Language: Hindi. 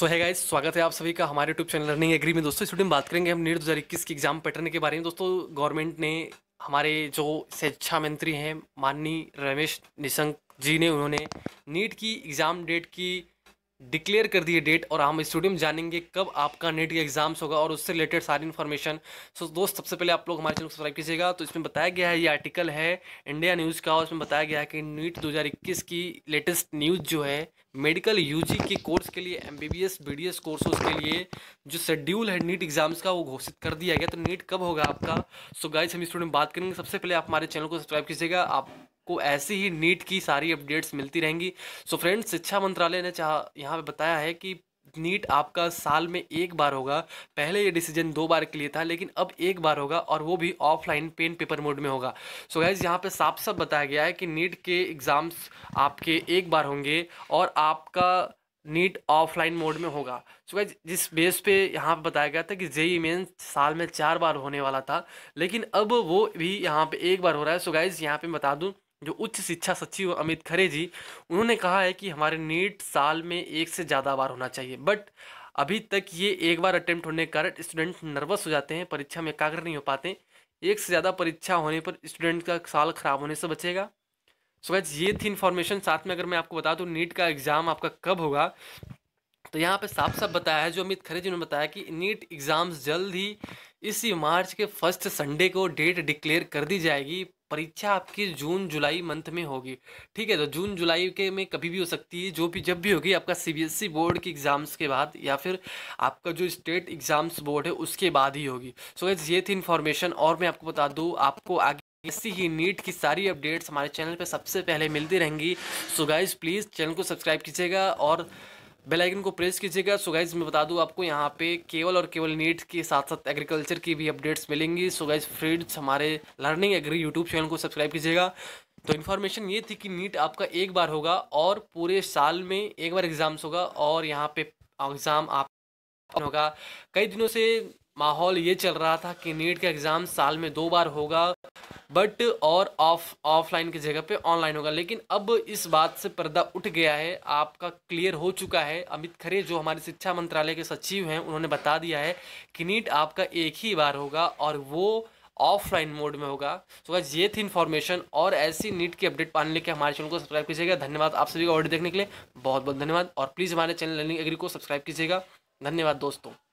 सो है गाइज स्वागत है आप सभी का हमारे यूट्यूब चैनल लर्निंग एग्री में दोस्तों इस वीडियो में बात करेंगे हम नीट दो हज़ार इक्कीस की एग्जाम पैटर्न के बारे में दोस्तों गवर्नमेंट ने हमारे जो शिक्षा मंत्री हैं माननीय रमेश निशंक जी ने उन्होंने नीट की एग्ज़ाम डेट की डिक्लेयर कर दिए डेट और हम स्टूडियो में जानेंगे कब आपका नेट का एग्जाम्स होगा और उससे रिलेटेड सारी इन्फॉर्मेशन सो so, दोस्त सबसे पहले आप लोग हमारे चैनल को सब्सक्राइब कीजिएगा तो इसमें बताया गया है ये आर्टिकल है इंडिया न्यूज़ का और इसमें बताया गया है कि नीट 2021 की लेटेस्ट न्यूज़ जो है मेडिकल यू के कोर्स के लिए M B B S B D S courses के लिए जो शेड्यूल है नीट एग्जाम्स का वो घोषित कर दिया गया तो नीट कब होगा आपका सो so, गाइज हम स्टूडेंट बात करेंगे सबसे पहले आप हमारे चैनल को सब्सक्राइब कीजिएगा आप आपको ऐसी ही नीट की सारी अपडेट्स मिलती रहेंगी सो फ्रेंड्स शिक्षा मंत्रालय ने चाह यहाँ पे बताया है कि नीट आपका साल में एक बार होगा पहले ये डिसीजन दो बार के लिए था लेकिन अब एक बार होगा और वो भी ऑफलाइन पेन पेपर मोड में होगा सो so गैज़ यहाँ पे साफ साफ बताया गया है कि नीट के एग्ज़ाम्स आपके एक बार होंगे और आपका नीट ऑफलाइन मोड में होगा सो so जिस बेस पे यहाँ पे बताया गया था कि जेई मेन साल में चार बार होने वाला था लेकिन अब वो भी यहाँ पे एक बार हो रहा है सो so गाइज यहाँ पे बता दूँ जो उच्च शिक्षा सचिव अमित खरे जी उन्होंने कहा है कि हमारे नीट साल में एक से ज़्यादा बार होना चाहिए बट अभी तक ये एक बार अटैम्प्ट होने के कारण स्टूडेंट नर्वस हो जाते हैं परीक्षा में एकाग्र नहीं हो पाते एक से ज़्यादा परीक्षा होने पर स्टूडेंट का साल ख़राब होने से बचेगा सो so, ये थी इन्फॉर्मेशन साथ में अगर मैं आपको बता दूँ नीट का एग्ज़ाम आपका कब होगा तो यहाँ पे साफ साफ बताया है जो अमित खरे जी ने बताया कि नीट एग्ज़ाम्स जल्द ही इसी मार्च के फर्स्ट संडे को डेट डिक्लेयर कर दी जाएगी परीक्षा आपकी जून जुलाई मंथ में होगी ठीक है तो जून जुलाई के में कभी भी हो सकती है जो भी जब भी होगी आपका सीबीएसई e बोर्ड के एग्ज़ाम्स के बाद या फिर आपका जो स्टेट एग्ज़ाम्स बोर्ड है उसके बाद ही होगी सो so, ये थी इन्फॉर्मेशन और मैं आपको बता दूँ आपको आगे इसी ही नीट की सारी अपडेट्स हमारे चैनल पर सबसे पहले मिलती रहेंगी सो गाइज प्लीज़ चैनल को सब्सक्राइब कीजिएगा और बेल आइकन को प्रेस कीजिएगा सो गाइज मैं बता दूं आपको यहाँ पे केवल और केवल नीट के साथ साथ एग्रीकल्चर की भी अपडेट्स मिलेंगी सो गाइज फ्रीड्स हमारे लर्निंग एग्री यूट्यूब चैनल को सब्सक्राइब कीजिएगा तो इन्फॉर्मेशन ये थी कि नीट आपका एक बार होगा और पूरे साल में एक बार एग्ज़ाम्स होगा और यहाँ पे एग्ज़ाम आप होगा कई दिनों से माहौल ये चल रहा था कि नीट का एग्ज़ाम साल में दो बार होगा बट और ऑफ ऑफलाइन की जगह पे ऑनलाइन होगा लेकिन अब इस बात से पर्दा उठ गया है आपका क्लियर हो चुका है अमित खरे जो हमारे शिक्षा मंत्रालय के सचिव हैं उन्होंने बता दिया है कि नीट आपका एक ही बार होगा और वो ऑफलाइन मोड में होगा तो बस ये थी इन्फॉर्मेशन और ऐसी नीट की अपडेट पाने लेके हमारे चैनल को सब्सक्राइब कीजिएगा धन्यवाद आप सभी का ऑडियो देखने के लिए बहुत बहुत धन्यवाद और प्लीज़ हमारे चैनल लर्निंग एग्री को सब्सक्राइब कीजिएगा धन्यवाद दोस्तों